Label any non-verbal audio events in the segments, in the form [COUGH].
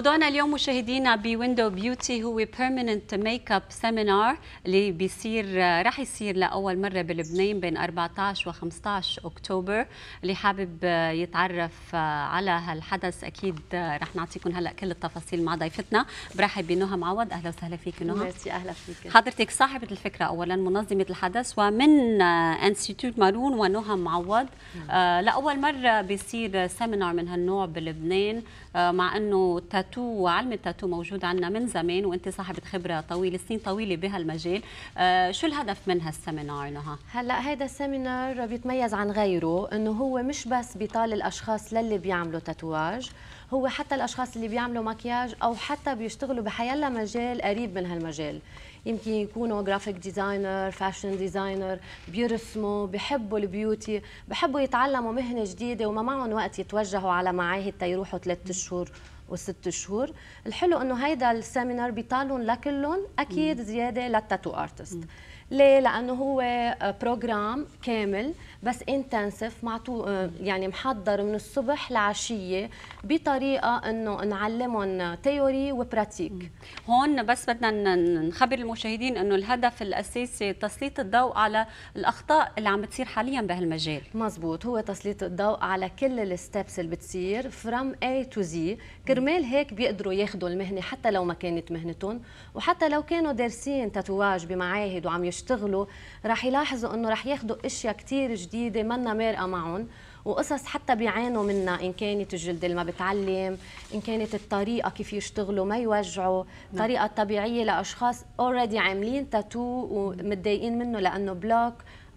موضوعنا اليوم مشاهدينا بويندو بيوتي هو بيرمننت ميك اب سيمينار اللي بيصير راح يصير لاول مره بلبنان بين 14 و15 اكتوبر اللي حابب يتعرف على هالحدث اكيد راح نعطيكم هلا كل التفاصيل مع ضيفتنا برحب بنهى معوض اهلا وسهلا فيك نهى ميرسي اهلا فيك حضرتك صاحبه الفكره اولا منظمه الحدث ومن انستيتوت مارون ونهى معوض نعم. آه، لاول مره بيصير سيمينار من هالنوع بلبنان آه، مع انه التاتو وعلم التاتو موجود عندنا من زمان وانت صاحبه خبره طويله سنين طويله بهالمجال آه، شو الهدف من هالسيمينار نهى هلا هذا السيمينار بيتميز عن غيره انه هو مش بس بيطال الاشخاص للي بيعملوا تاتواج هو حتى الاشخاص اللي بيعملوا مكياج او حتى بيشتغلوا بحيالله مجال قريب من هالمجال يمكن يكونوا جرافيك ديزاينر فاشن ديزاينر بيرسموا بحبوا البيوتي بحبوا يتعلموا مهنه جديده وما معهم وقت يتوجهوا على معاهد تيروحوا ثلاث شهور وست شهور الحلو انه هيدا السيمينار بيطالهم لكلهم اكيد زياده للتاتو ارتست ليه لانه هو بروجرام كامل بس انتنسف مع يعني محضر من الصبح لعشيه بطريقه انه نعلمهم تيوري وبراتيك هون بس بدنا نخبر المشاهدين انه الهدف الاساسي تسليط الضوء على الاخطاء اللي عم بتصير حاليا بهالمجال مزبوط هو تسليط الضوء على كل الستبس اللي بتصير فروم اي تو زي كرمال هيك بيقدروا ياخذوا المهنه حتى لو ما كانت مهنتهم وحتى لو كانوا دارسين تاتواج بمعاهد وعم يشتغلوا رح يلاحظوا انه رح ياخذوا اشياء كثير جديده جديده منا مارقه معهم وقصص حتى بيعانوا منها ان كانت الجلد اللي ما بتعلم ان كانت الطريقه كيف يشتغلوا ما يوجعوا نعم. طريقه طبيعيه لاشخاص اوريدي عاملين تاتو ومتضايقين منه لانه بلوك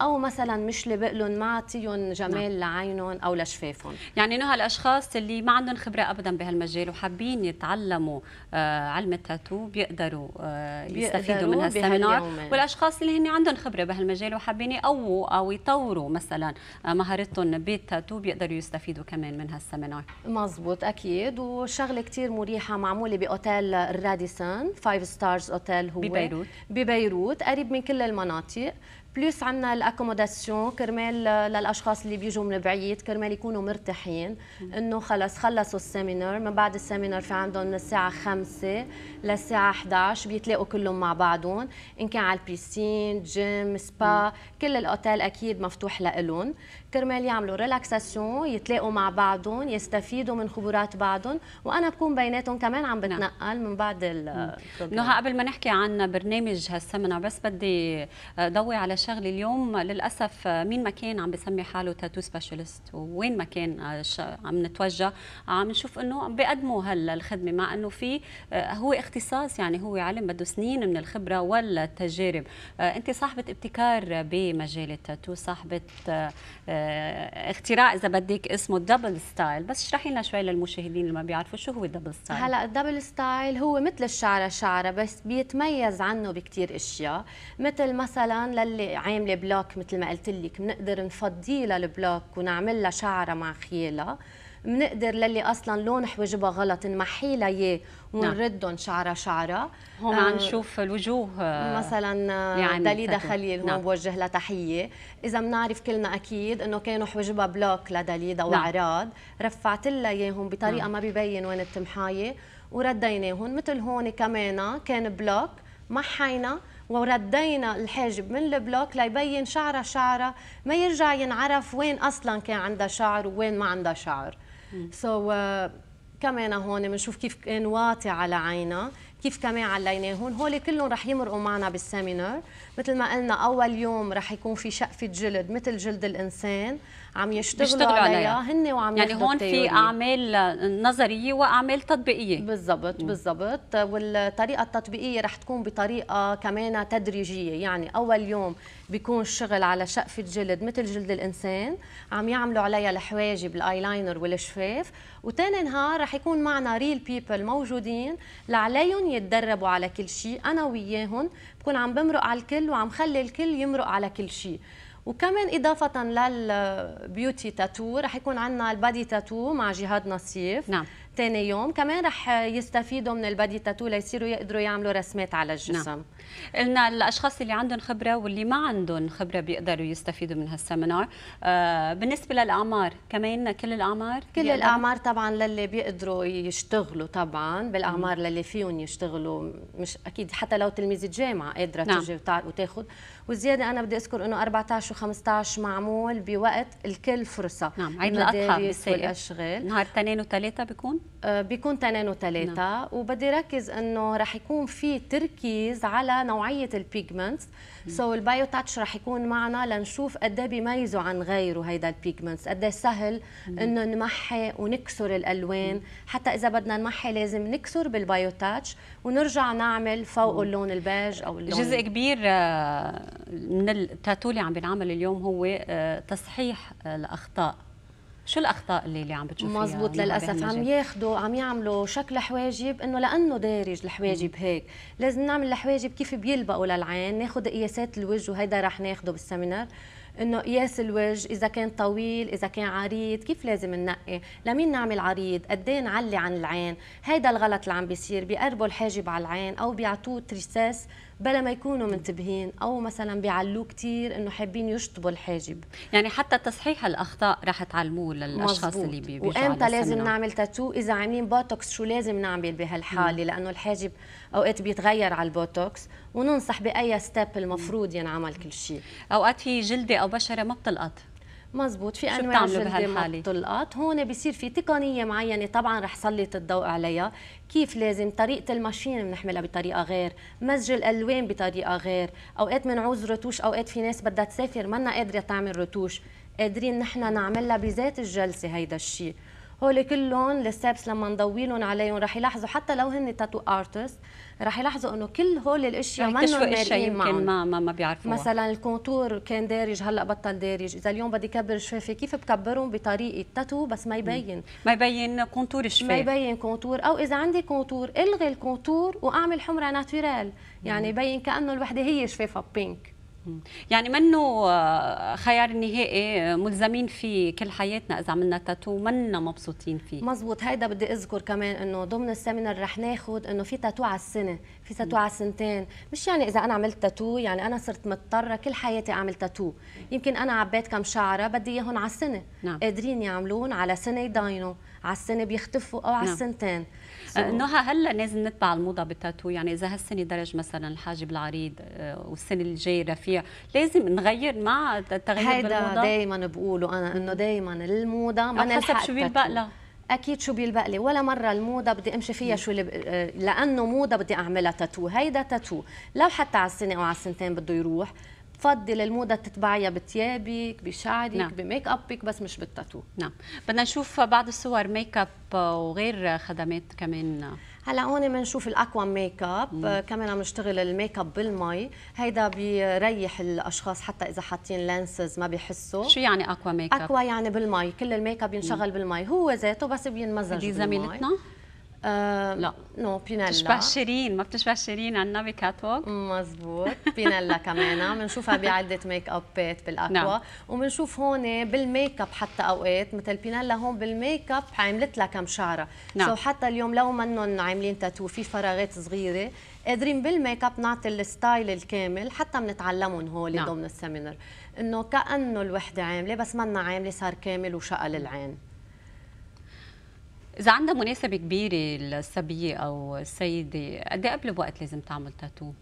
او مثلا مش لبق لهم ما عطيهم جمال نعم. لعينهم او لشفافهم يعني انه هالاشخاص اللي ما عندهم خبره ابدا بهالمجال وحابين يتعلموا آه علم التاتو بيقدروا آه يستفيدوا من هالسيمينار نعم. والاشخاص اللي هن عندهم خبره بهالمجال وحابين يقووا او يطوروا مثلا آه، مهارتهم بالتاتو بيقدروا يستفيدوا كمان من هالسيمينار مزبوط اكيد وشغله كثير مريحه معموله باوتيل الراديسون فايف ستارز اوتيل هو ببيروت ببيروت قريب من كل المناطق بلس عندنا الاكوموداسيون كرمال للاشخاص اللي بيجوا من بعيد كرمال يكونوا مرتاحين انه خلص خلصوا السيمينار من بعد السيمينار في عندهم من الساعه 5 للساعه 11 بيتلاقوا كلهم مع بعضهم ان كان على البيسين جيم سبا كل الاوتيل اكيد مفتوح لهم كرمال يعملوا ريلاكساسيون يتلاقوا مع بعضهم يستفيدوا من خبرات بعضهم وانا بكون بيناتهم كمان عم نعم. بتنقل من بعد نها قبل ما نحكي عن برنامج هالسمنة بس بدي ضوي على شغله اليوم للاسف مين ما كان عم بسمي حاله تاتو سبيشالست وين ما كان آه، عم نتوجه عم نشوف انه بيقدموا هالخدمه مع انه في آه، هو اختصاص يعني هو علم بده سنين من الخبره والتجارب آه، انت صاحبه ابتكار بمجال التاتو صاحبه اختراع اذا بدك اسمه دبل ستايل بس اشرحي لنا شوي للمشاهدين اللي ما بيعرفوا شو هو الدبل ستايل هلا الدبل ستايل هو مثل الشعره شعره بس بيتميز عنه بكثير اشياء مثل مثلا للي عامله بلوك مثل ما قلت لك بنقدر نفضيه للبلوك ونعمل لها شعره مع خيالها بنقدر للي اصلا لون حواجبها غلط نمحي لها اياه نعم. ونردهم شعره شعره هون عم آه نشوف الوجوه آه، مثلا آه، يعني دليدا نعم. خليل هون نعم. بوجه لها تحيه اذا بنعرف كلنا اكيد انه كانوا حواجبها بلوك لدليدا نعم. وعراض رفعت لها اياهم بطريقه نعم. ما ببين وين التمحايه ورديناهم مثل هون كمان كان بلوك محينا وردينا الحاجب من البلوك ليبين شعرة شعرة ما يرجع ينعرف وين أصلا كان عندها شعر وين ما عندها شعر سو so, uh, كمان هون بنشوف كيف كان واطي على عينها كيف كمان عليناهم هول كلهم رح يمرقوا معنا بالسيمينار مثل ما قلنا اول يوم رح يكون في شقفه جلد مثل جلد الانسان عم يشتغلوا, يشتغلوا عليها, عليها. هن وعم يعني هون في اعمال نظريه واعمال تطبيقيه بالضبط بالضبط والطريقه التطبيقيه رح تكون بطريقه كمان تدريجيه يعني اول يوم بيكون الشغل على شقفه جلد مثل جلد الانسان عم يعملوا عليها الحواجب الايلاينر والشفاف وتاني نهار رح يكون معنا ريل بيبل موجودين لعليهم يتدربوا على كل شيء انا وياهم بكون عم بمرق على الكل وعم خلي الكل يمرق على كل شيء وكمان إضافة للبيوتي تاتو رح يكون عندنا البادي تاتو مع جهاد نصيف نعم ثاني يوم كمان رح يستفيدوا من البادي تاتو ليصيروا يقدروا يعملوا رسمات على الجسم نعم. قلنا الاشخاص اللي عندهم خبره واللي ما عندهم خبره بيقدروا يستفيدوا من هالسيمينار آه بالنسبه للاعمار كمان كل الاعمار كل الاعمار طبعا للي بيقدروا يشتغلوا طبعا بالاعمار للي فيهم يشتغلوا مش اكيد حتى لو تلميذه جامعه قادره نعم. تجي وتاخذ وزياده انا بدي اذكر انه 14 و15 معمول بوقت الكل فرصه نعم عيد الاضحى والاشغال نهار اثنين وثلاثه بيكون آه، بيكون تنين وثلاثة نعم. وبدي ركز انه رح يكون في تركيز على نوعية البيجمنتس سو so البايو تاتش رح يكون معنا لنشوف قد ايه بيميزوا عن غيره هيدا البيجمنتس قد ايه سهل انه نمحي ونكسر الالوان مم. حتى اذا بدنا نمحي لازم نكسر بالبايو تاتش ونرجع نعمل فوقه اللون البيج او اللون جزء كبير آه، من التاتو اللي عم بينعمل اليوم هو آه، تصحيح الاخطاء شو الاخطاء اللي اللي عم بتشوفيها مزبوط للاسف عم ياخذوا عم يعملوا شكل حواجب انه لانه دارج الحواجب هيك لازم نعمل الحواجب كيف بيلبقوا للعين ناخذ قياسات الوجه وهيدا رح ناخذه بالسيمينار انه قياس الوجه اذا كان طويل اذا كان عريض كيف لازم ننقي لمين نعمل عريض قد ايه نعلي عن العين هيدا الغلط اللي عم بيصير بيقربوا الحاجب على العين او بيعطوه تريساس بلا ما يكونوا منتبهين او مثلا بيعلوه كثير انه حابين يشطبوا الحاجب يعني حتى تصحيح الاخطاء رح تعلموه للاشخاص اللي بيجوا وامتى لازم نعمل تاتو اذا عاملين بوتوكس شو لازم نعمل بهالحاله لانه الحاجب اوقات بيتغير على البوتوكس وننصح باي ستيب المفروض ينعمل كل شيء اوقات في جلده او بشره ما بتلقط مزبوط في انواع جلد مطلقات هون بصير في تقنيه معينه طبعا رح سلط الضوء عليها كيف لازم طريقه الماشين بنحملها بطريقه غير مزج الالوان بطريقه غير اوقات بنعوز رتوش اوقات في ناس بدها تسافر ما قادره تعمل رتوش قادرين نحن نعملها بذات الجلسه هيدا الشيء هول كلهم الستبس لما نضويلهم عليهم رح يلاحظوا حتى لو هن تاتو ارتست رح يلاحظوا انه كل هول الاشياء ما مارقين شيء ما ما, ما بيعرفوها مثلا الكونتور كان دارج هلا بطل دارج اذا اليوم بدي كبر شفافي كيف بكبرهم بطريقه تاتو بس ما يبين ما يبين كونتور الشفاف ما يبين كونتور او اذا عندي كونتور الغي الكونتور واعمل حمره ناتورال يعني يبين كانه الوحده هي شفافها بينك يعني منه آه، خيار نهائي آه، ملزمين فيه كل حياتنا اذا عملنا تاتو منا مبسوطين فيه مزبوط هيدا بدي اذكر كمان انه ضمن السيمينار رح ناخذ انه في تاتو على السنه في تاتو على السنتين مش يعني اذا انا عملت تاتو يعني انا صرت مضطره كل حياتي اعمل تاتو يمكن انا عبيت كم شعره بدي اياهم على السنه نعم. قادرين يعملون على سنه يداينوا على السنه بيختفوا او على نعم. السنتين انه أه، هلا لازم نتبع الموضه بالتاتو يعني اذا هالسنه درج مثلا الحاجب العريض أه، والسنه الجايه رفيع لازم نغير مع تغيير هيدا بالموضه هيدا دائما بقوله انا انه دائما الموضه ما حسب شو بيلبق لها اكيد شو بيلبق لي ولا مره الموضه بدي امشي فيها شو اللي ب... أه، لانه موضه بدي اعملها تاتو هيدا تاتو لو حتى على السنه او على السنتين بده يروح بفضل الموضه تتبعيها بثيابك بشعرك نعم. بميك ابك بس مش بالتاتو نعم بدنا نشوف بعض الصور ميك اب وغير خدمات كمان هلا هون بنشوف الاكوا ميك اب كمان عم نشتغل الميك اب بالمي هيدا بيريح الاشخاص حتى اذا حاطين لانسز ما بيحسوا شو يعني اكوا ميك اب اكوا يعني بالمي كل الميك اب ينشغل بالمي هو ذاته بس بينمزج دي زميلتنا آه، لا نو بينالا بتشبه شيرين ما بتشبه شيرين عنا بكات ووك مزبوط بينالا كمان [LAUGHS] بنشوفها بعده ميك ابات بالاكوا وبنشوف هون بالميك اب حتى اوقات مثل بينالا هون بالميك اب عملت لها كم شعره نعم. سو حتى اليوم لو منهم عاملين تاتو في فراغات صغيره قادرين بالميك اب نعطي الستايل الكامل حتى بنتعلمهم هول نعم. ضمن السيمينار انه كانه الوحده عامله بس منا عامله صار كامل وشقل العين اذا عندها مناسبه كبيره للصبيه او السيده قد ايه قبل بوقت لازم تعمل تاتو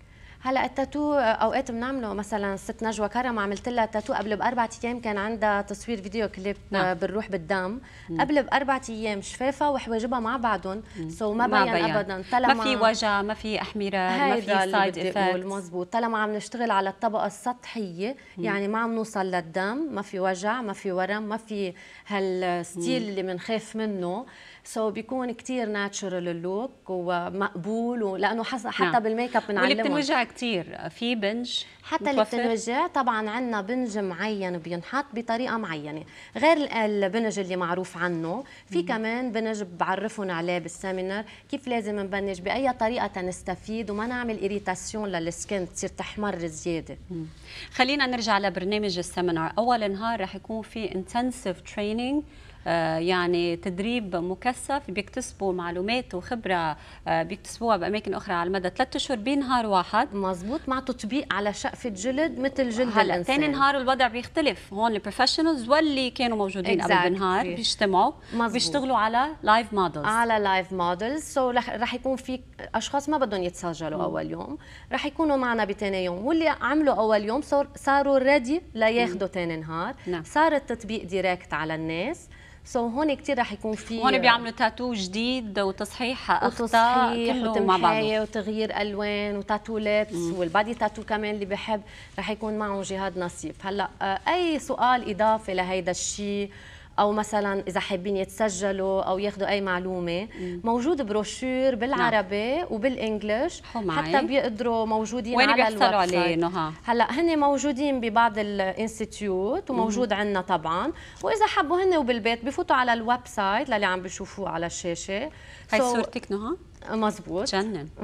هلا التاتو اوقات بنعمله مثلا الست نجوى كرم عملت لها تاتو قبل باربع ايام كان عندها تصوير فيديو كليب نعم. بالروح بالدم مم. قبل باربع ايام شفافه وحواجبها مع بعضهم سو ما بين, ابدا طالما ما في وجع ما في احمرار ما في سايد افكت مزبوط طالما عم نشتغل على الطبقه السطحيه مم. يعني ما عم نوصل للدم ما في وجع ما في ورم ما في هالستيل اللي بنخاف منه سو so بيكون كثير ناتشرال اللوك ومقبول حس... حتى نعم. بالميك اب بنعلمه واللي بتنوجع كثير في بنج حتى اللي بتنوجع طبعا عندنا بنج معين بينحط بطريقه معينه غير البنج اللي معروف عنه في مم. كمان بنج بعرفهم عليه بالسيمينار كيف لازم نبنج باي طريقه تنستفيد وما نعمل اريتاسيون للسكن تصير تحمر زياده مم. خلينا نرجع لبرنامج السيمينار اول نهار رح يكون في انتنسيف تريننج آه، يعني تدريب مكثف بيكتسبوا معلومات وخبره آه، بيكتسبوها باماكن اخرى على مدى ثلاث اشهر بنهار واحد مزبوط مع تطبيق على شقفه جلد مثل جلد هلا الانسان ثاني نهار الوضع بيختلف هون البروفيشنالز واللي كانوا موجودين exactly. قبل بالنهار بيجتمعوا بيشتغلوا على لايف مودلز على لايف مودلز سو رح يكون في اشخاص ما بدهم يتسجلوا اول يوم رح يكونوا معنا بثاني يوم واللي عملوا اول يوم صاروا ريدي لياخذوا ثاني نهار نعم. صار التطبيق ديركت على الناس سو so, هون كثير رح يكون في هون بيعملوا تاتو جديد وتصحيح اخطاء كله مع بعضه وتغيير الوان وتاتو لبس والبادي تاتو كمان اللي بحب رح يكون معه جهاد نصيب هلا آه، اي سؤال اضافي لهيدا الشيء او مثلا اذا حابين يتسجلوا او ياخذوا اي معلومه مم. موجود بروشور بالعربي نعم. وبالانجلش حتى بيقدروا موجودين وين على الويب عليه هلا هن موجودين ببعض الانستيتيوت وموجود عندنا طبعا واذا حبوا هن وبالبيت بفوتوا على الويب سايت للي عم بيشوفوه على الشاشه هي صورتك نهى مزبوط جنن [LAUGHS]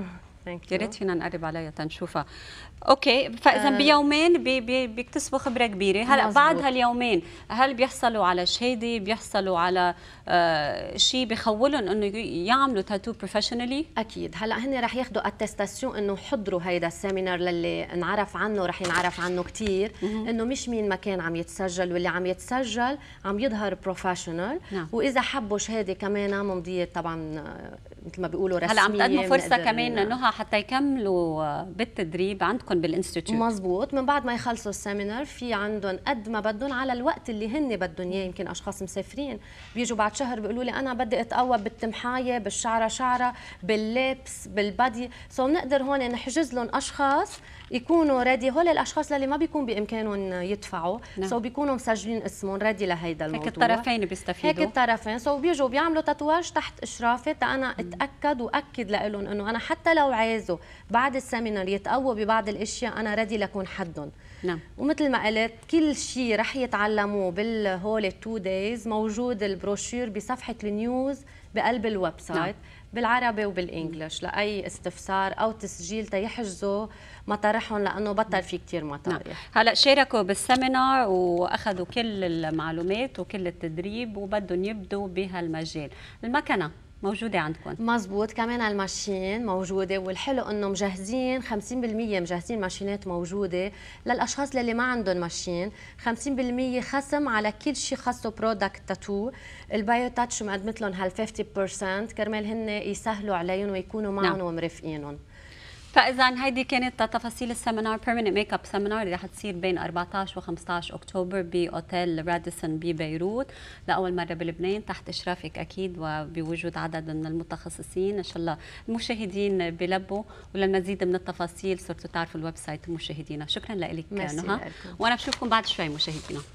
يا ريت فينا نقرب عليها تنشوفها اوكي فاذا آه. بيومين بي بي بيكتسبوا خبره كبيره هلا مزبوط. بعد هاليومين هل بيحصلوا على شهاده بيحصلوا على آه شيء بخولهم انه يعملوا تاتو بروفيشنالي اكيد هلا هن رح ياخذوا اتستاسيون انه حضروا هيدا السيمينار للي انعرف عنه رح ينعرف عنه كثير انه مش مين ما كان عم يتسجل واللي عم يتسجل عم يظهر بروفيشنال نعم. واذا حبوا شهاده كمان ممضيه طبعا آه، مثل ما بيقولوا رسميه هلا عم تقدموا فرصه كمان نهى حتى يكملوا بالتدريب عندكم بالانستيتيوت مزبوط من بعد ما يخلصوا السيمينار في عندهم قد ما بدهم على الوقت اللي هن بدهم اياه يمكن اشخاص مسافرين بيجوا بعد شهر بيقولوا لي انا بدي اتقوى بالتمحايه بالشعره شعره باللبس بالبادي سو بنقدر هون نحجز لهم اشخاص يكونوا ريدي هول الاشخاص اللي ما بيكون بامكانهم يدفعوا نعم. سو بيكونوا مسجلين اسمهم ريدي لهيدا الموضوع هيك الطرفين بيستفيدوا هيك الطرفين سو بيجوا بيعملوا تاتواج تحت اشرافي تا انا اتاكد واكد لهم انه انا حتى لو عايزه بعد السيمينار يتقوى ببعض الاشياء انا ردي لكون حدهم نعم ومثل ما قلت كل شيء رح يتعلموه بالهول تو دايز موجود البروشير بصفحه النيوز بقلب الويب سايت نعم. بالعربي وبالانجلش لاي استفسار او تسجيل تيحجزوا مطارحهم لانه بطل في كثير مطارح نعم. هلا شاركوا بالسيمينار واخذوا كل المعلومات وكل التدريب وبدهم يبدوا بهالمجال المكنه موجوده عندكم مزبوط كمان الماشين موجوده والحلو انه مجهزين 50% مجهزين ماشينات موجوده للاشخاص اللي ما عندهم ماشين 50% خصم على كل شيء خاصه برودكت تاتو البايو تاتش مقدمت لهم هال 50% كرمال هن يسهلوا عليهم ويكونوا نعم. معهم نعم. ومرافقينهم فاذا هيدي كانت تفاصيل السيمينار بيرمننت ميك اب سيمينار اللي رح تصير بين 14 و15 اكتوبر باوتيل راديسون ببيروت لاول مره بلبنان تحت اشرافك اكيد وبوجود عدد من المتخصصين ان شاء الله المشاهدين بلبوا وللمزيد من التفاصيل صرتوا تعرفوا الويب سايت مشاهدينا شكرا لك نهى وانا بشوفكم بعد شوي مشاهدينا